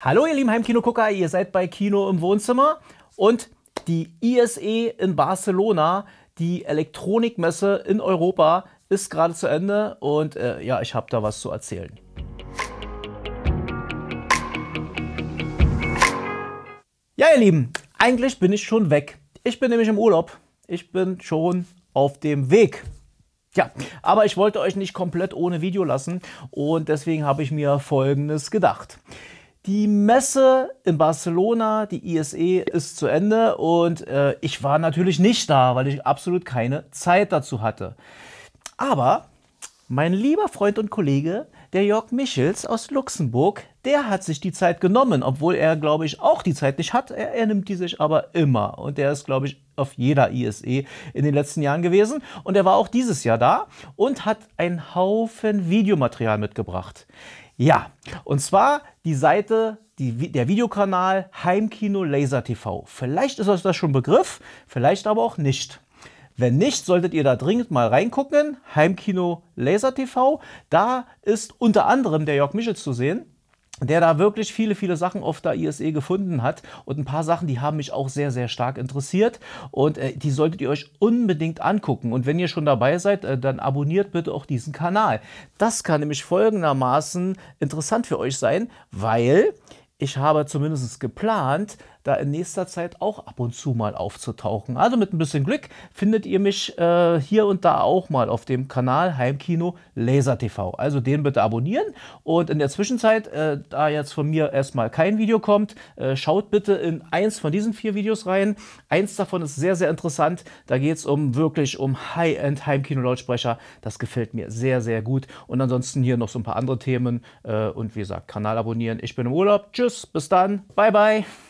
Hallo ihr lieben Heimkinogucker, ihr seid bei Kino im Wohnzimmer und die ISE in Barcelona, die Elektronikmesse in Europa, ist gerade zu Ende und äh, ja, ich habe da was zu erzählen. Ja ihr Lieben, eigentlich bin ich schon weg. Ich bin nämlich im Urlaub. Ich bin schon auf dem Weg. Ja, aber ich wollte euch nicht komplett ohne Video lassen und deswegen habe ich mir Folgendes gedacht. Die Messe in Barcelona, die ISE, ist zu Ende und äh, ich war natürlich nicht da, weil ich absolut keine Zeit dazu hatte. Aber mein lieber Freund und Kollege, der Jörg Michels aus Luxemburg, der hat sich die Zeit genommen, obwohl er, glaube ich, auch die Zeit nicht hat. Er, er nimmt die sich aber immer. Und der ist, glaube ich, auf jeder ISE in den letzten Jahren gewesen. Und er war auch dieses Jahr da und hat einen Haufen Videomaterial mitgebracht. Ja, und zwar die Seite, die, der Videokanal Heimkino Laser TV. Vielleicht ist euch das schon Begriff, vielleicht aber auch nicht. Wenn nicht, solltet ihr da dringend mal reingucken. Heimkino Laser TV. Da ist unter anderem der Jörg Michel zu sehen der da wirklich viele, viele Sachen auf der ISE gefunden hat und ein paar Sachen, die haben mich auch sehr, sehr stark interessiert und äh, die solltet ihr euch unbedingt angucken und wenn ihr schon dabei seid, äh, dann abonniert bitte auch diesen Kanal. Das kann nämlich folgendermaßen interessant für euch sein, weil ich habe zumindest geplant, da in nächster Zeit auch ab und zu mal aufzutauchen. Also mit ein bisschen Glück findet ihr mich äh, hier und da auch mal auf dem Kanal Heimkino Laser TV. Also den bitte abonnieren und in der Zwischenzeit, äh, da jetzt von mir erstmal kein Video kommt, äh, schaut bitte in eins von diesen vier Videos rein. Eins davon ist sehr, sehr interessant. Da geht es um wirklich um High-End Heimkino-Lautsprecher. Das gefällt mir sehr, sehr gut. Und ansonsten hier noch so ein paar andere Themen äh, und wie gesagt, Kanal abonnieren. Ich bin im Urlaub. Tschüss. Tschüss, bis dann, bye bye.